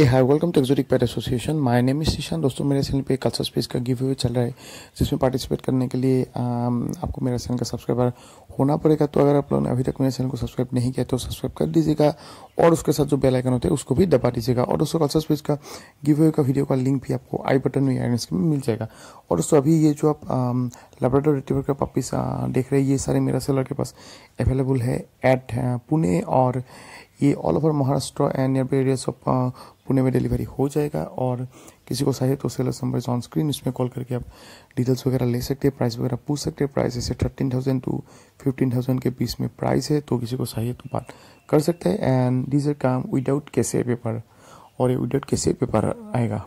A hi welcome to exotic pet association my name is Shishan दोस्तों मेरे channel पे culture space का give giveaway चल रहा है जिसमें पार्टिसिपेट करने के लिए आपको मेरे चैनल का सब्सक्राइबर होना पड़ेगा तो अगर आप लोगों ने अभी तक मेरे चैनल को सब्सक्राइब नहीं किया तो सब्सक्राइब कर दीजिएगा और उसके साथ जो बेल आइकन हैं उसको भी दबा दीजिएगा और दोस्तों कल्चर स्पेस का गिव अवे का वीडियो का लिंक भी आपको आई बटन में आई में मिल जाएगा और दोस्तों अभी ये जो आप लेबोरेटरी रिटीवर का पपीस देख रहे हैं ये सारे मेरा सेलर के पास अवेलेबल है एट पुणे और ये all over Maharashtra and near by areas of Pune में डिलीवरी हो जाएगा और किसी को चाहिए तो सेलर नंबर ऑन स्क्रीन उसमें कॉल करके आप डिटेल्स वगैरह ले सकते हैं प्राइस वगैरह पूछ सकते हैं प्राइस ऐसे thirteen thousand to fifteen thousand के बीच में प्राइस है तो किसी को चाहिए तो बात कर सकते हैं एंड डीजर काम विदाउट कैसे पेपर और ये विदाउट कैसे पेपर आएगा